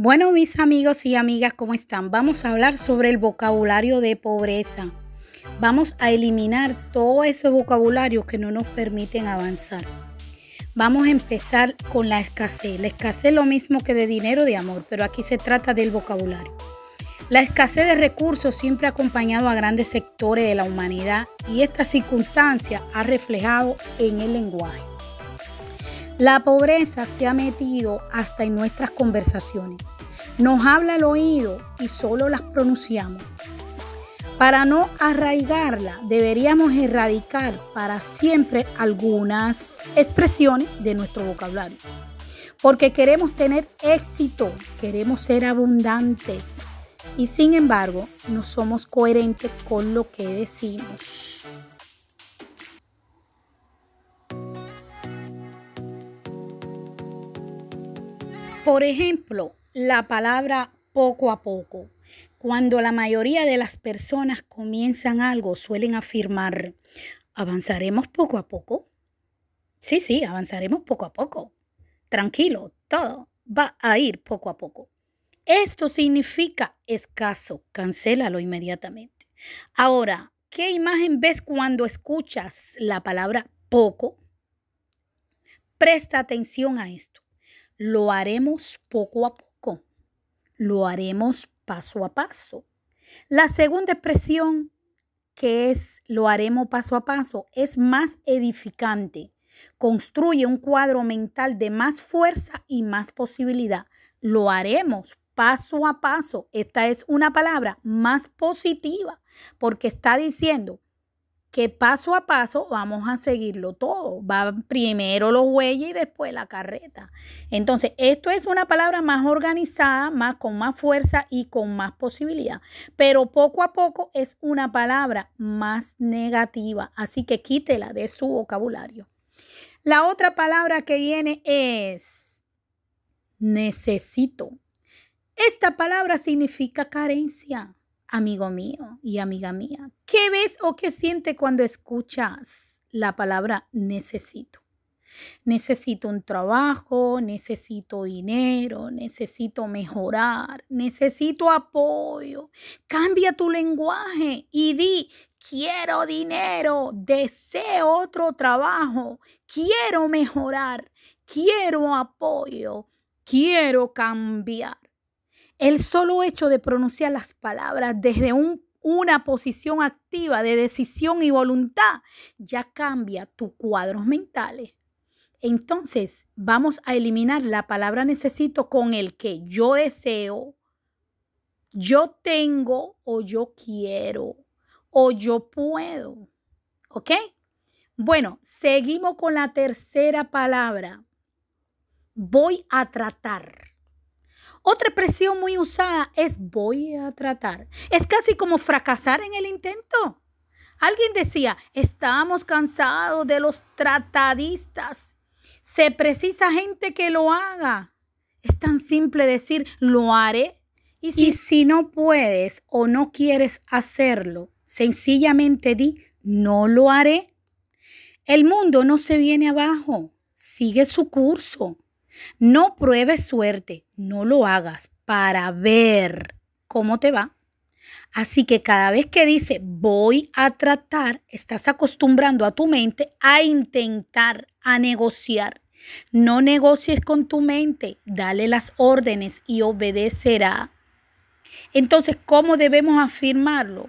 Bueno, mis amigos y amigas, ¿cómo están? Vamos a hablar sobre el vocabulario de pobreza. Vamos a eliminar todo ese vocabulario que no nos permiten avanzar. Vamos a empezar con la escasez. La escasez es lo mismo que de dinero de amor, pero aquí se trata del vocabulario. La escasez de recursos siempre ha acompañado a grandes sectores de la humanidad y esta circunstancia ha reflejado en el lenguaje. La pobreza se ha metido hasta en nuestras conversaciones. Nos habla el oído y solo las pronunciamos. Para no arraigarla, deberíamos erradicar para siempre algunas expresiones de nuestro vocabulario. Porque queremos tener éxito, queremos ser abundantes y sin embargo no somos coherentes con lo que decimos. Por ejemplo, la palabra poco a poco. Cuando la mayoría de las personas comienzan algo, suelen afirmar, avanzaremos poco a poco. Sí, sí, avanzaremos poco a poco. Tranquilo, todo va a ir poco a poco. Esto significa escaso, cancélalo inmediatamente. Ahora, ¿qué imagen ves cuando escuchas la palabra poco? Presta atención a esto lo haremos poco a poco, lo haremos paso a paso. La segunda expresión, que es lo haremos paso a paso, es más edificante. Construye un cuadro mental de más fuerza y más posibilidad. Lo haremos paso a paso. Esta es una palabra más positiva porque está diciendo, que paso a paso vamos a seguirlo todo. Va primero los huellas y después la carreta. Entonces, esto es una palabra más organizada, más con más fuerza y con más posibilidad, pero poco a poco es una palabra más negativa, así que quítela de su vocabulario. La otra palabra que viene es necesito. Esta palabra significa carencia amigo mío y amiga mía, ¿qué ves o qué siente cuando escuchas la palabra necesito? Necesito un trabajo, necesito dinero, necesito mejorar, necesito apoyo. Cambia tu lenguaje y di, quiero dinero, deseo otro trabajo, quiero mejorar, quiero apoyo, quiero cambiar. El solo hecho de pronunciar las palabras desde una posición activa de decisión y voluntad ya cambia tus cuadros mentales. Entonces vamos a eliminar la palabra necesito con el que yo deseo, yo tengo o yo quiero o yo puedo. ¿Ok? Bueno, seguimos con la tercera palabra. Voy a tratar. Otra expresión muy usada es voy a tratar. Es casi como fracasar en el intento. Alguien decía, estamos cansados de los tratadistas. Se precisa gente que lo haga. Es tan simple decir, lo haré. Y si, no puedes o no quieres hacerlo, sencillamente di, no lo haré. El mundo no se viene abajo, sigue su curso. No pruebes suerte, no lo hagas para ver cómo te va. Así que cada vez que dice voy a tratar, estás acostumbrando a tu mente a intentar, a negociar. No negocies con tu mente, dale las órdenes y obedecerá. Entonces, ¿cómo debemos afirmarlo?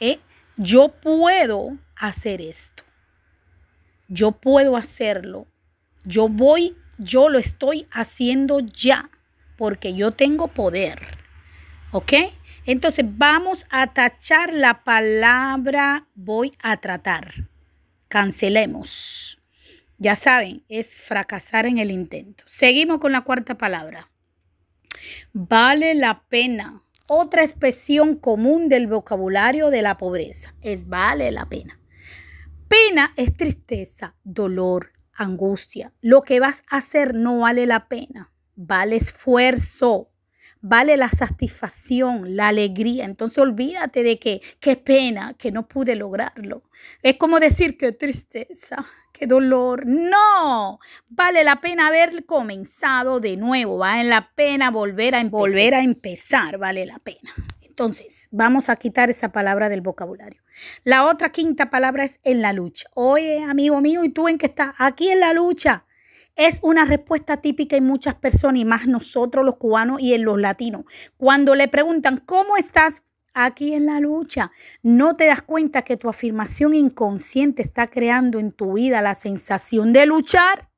¿Eh? Yo puedo hacer esto. Yo puedo hacerlo. Yo voy yo lo estoy haciendo ya porque yo tengo poder. ¿Ok? Entonces vamos a tachar la palabra voy a tratar. Cancelemos. Ya saben, es fracasar en el intento. Seguimos con la cuarta palabra. Vale la pena. Otra expresión común del vocabulario de la pobreza es vale la pena. Pena es tristeza, dolor, angustia. Lo que vas a hacer no vale la pena, vale esfuerzo, vale la satisfacción, la alegría. Entonces olvídate de que qué pena que no pude lograrlo. Es como decir qué tristeza, qué dolor. No, vale la pena haber comenzado de nuevo, vale la pena volver a volver a empezar, vale la pena. Entonces, vamos a quitar esa palabra del vocabulario. La otra quinta palabra es en la lucha. Oye, amigo mío, ¿y tú en qué estás? Aquí en la lucha. Es una respuesta típica en muchas personas y más nosotros los cubanos y en los latinos. Cuando le preguntan, ¿cómo estás? aquí en la lucha. No te das cuenta que tu afirmación inconsciente está creando en tu vida la sensación de luchar,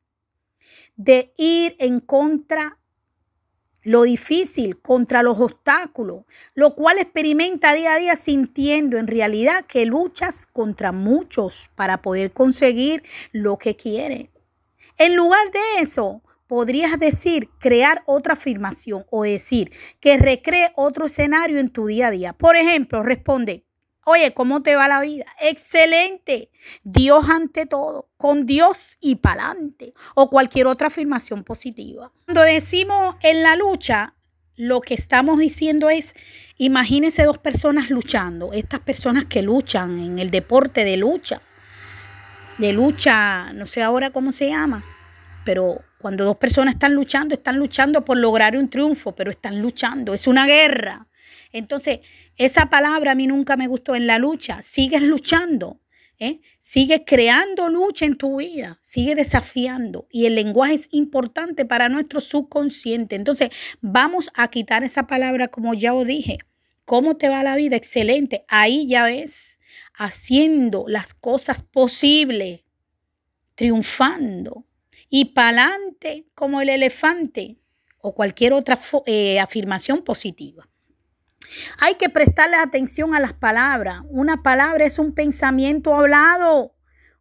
de ir en contra lo difícil, contra los obstáculos, lo cual experimenta día a día sintiendo en realidad que luchas contra muchos para poder conseguir lo que quiere. En lugar de eso, podrías decir, crear otra afirmación o decir que recree otro escenario en tu día a día. Por ejemplo, responde, Oye, ¿cómo te va la vida? Excelente. Dios ante todo, con Dios y para adelante. O cualquier otra afirmación positiva. Cuando decimos en la lucha, lo que estamos diciendo es, imagínense dos personas luchando, estas personas que luchan en el deporte de lucha, de lucha, no sé ahora cómo se llama, pero cuando dos personas están luchando, están luchando por lograr un triunfo, pero están luchando, es una guerra. Entonces, esa palabra a mí nunca me gustó en la lucha. Sigues luchando, ¿eh? sigues creando lucha en tu vida, sigues desafiando. Y el lenguaje es importante para nuestro subconsciente. Entonces, vamos a quitar esa palabra, como ya os dije. ¿Cómo te va la vida? Excelente. Ahí ya ves, haciendo las cosas posibles, triunfando. Y pa'lante como el elefante o cualquier otra eh, afirmación positiva. Hay que prestarle atención a las palabras. Una palabra es un pensamiento hablado.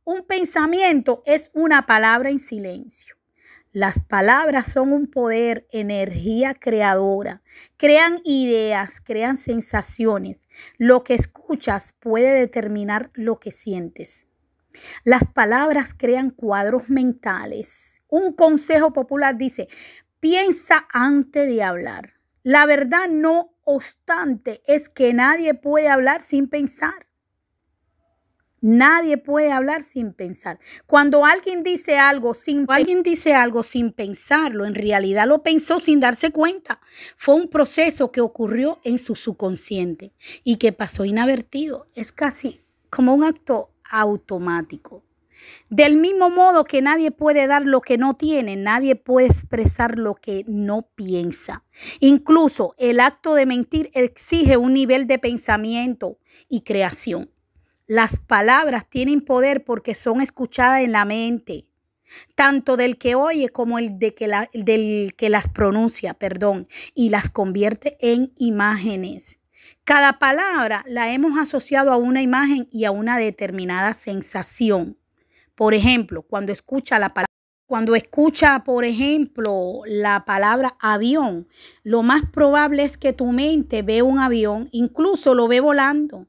Un pensamiento es una palabra en silencio. Las palabras son un poder, energía creadora. Crean ideas, crean sensaciones. Lo que escuchas puede determinar lo que sientes. Las palabras crean cuadros mentales. Un consejo popular dice, piensa antes de hablar. La verdad no obstante es que nadie puede hablar sin pensar. Nadie puede hablar sin pensar. Cuando alguien dice algo sin alguien dice algo sin pensarlo, en realidad lo pensó sin darse cuenta. Fue un proceso que ocurrió en su subconsciente y que pasó inadvertido. Es casi como un acto automático. Del mismo modo que nadie puede dar lo que no tiene, nadie puede expresar lo que no piensa. Incluso el acto de mentir exige un nivel de pensamiento y creación. Las palabras tienen poder porque son escuchadas en la mente, tanto del que oye como el del que las pronuncia, perdón, y las convierte en imágenes. Cada palabra la hemos asociado a una imagen y a una determinada sensación. Por ejemplo, cuando escucha la palabra cuando escucha, por ejemplo, la palabra avión, lo más probable es que tu mente ve un avión, incluso lo ve volando.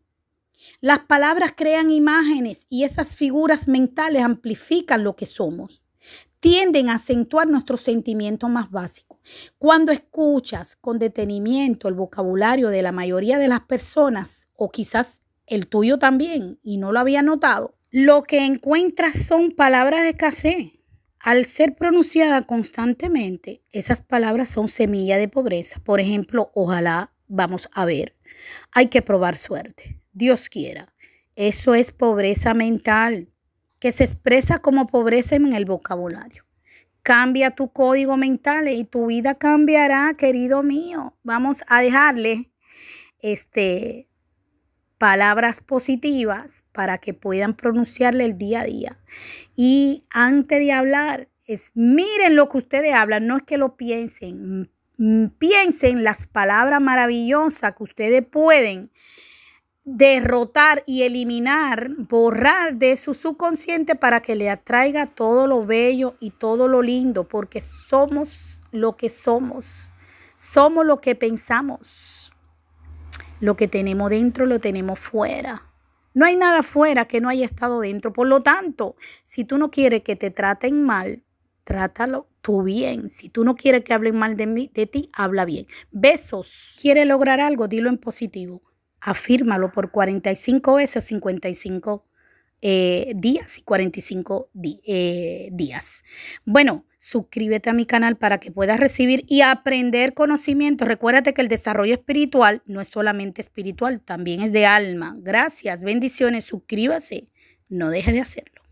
Las palabras crean imágenes y esas figuras mentales amplifican lo que somos. Tienden a acentuar nuestros sentimientos más básicos. Cuando escuchas con detenimiento el vocabulario de la mayoría de las personas, o quizás el tuyo también, y no lo había notado, lo que encuentras son palabras de escasez. Al ser pronunciadas constantemente, esas palabras son semilla de pobreza. Por ejemplo, ojalá, vamos a ver, hay que probar suerte, Dios quiera. Eso es pobreza mental, que se expresa como pobreza en el vocabulario. Cambia tu código mental y tu vida cambiará, querido mío. Vamos a dejarle este palabras positivas para que puedan pronunciarle el día a día. Y antes de hablar, miren lo que ustedes hablan, no es que lo piensen, piensen las palabras maravillosas que ustedes pueden derrotar y eliminar, borrar de su subconsciente para que le atraiga todo lo bello y todo lo lindo, porque somos lo que somos, somos lo que pensamos. Lo que tenemos dentro lo tenemos fuera. No hay nada fuera que no haya estado dentro. Por lo tanto, si tú no quieres que te traten mal, trátalo tú bien. Si tú no quieres que hablen mal de, mí, de ti, habla bien. Besos. ¿Quieres lograr algo? Dilo en positivo. Afírmalo por 45 veces o 55 eh, días y 45 eh, días. Bueno, suscríbete a mi canal para que puedas recibir y aprender conocimiento. Recuérdate que el desarrollo espiritual no es solamente espiritual, también es de alma. Gracias, bendiciones, suscríbase, no deje de hacerlo.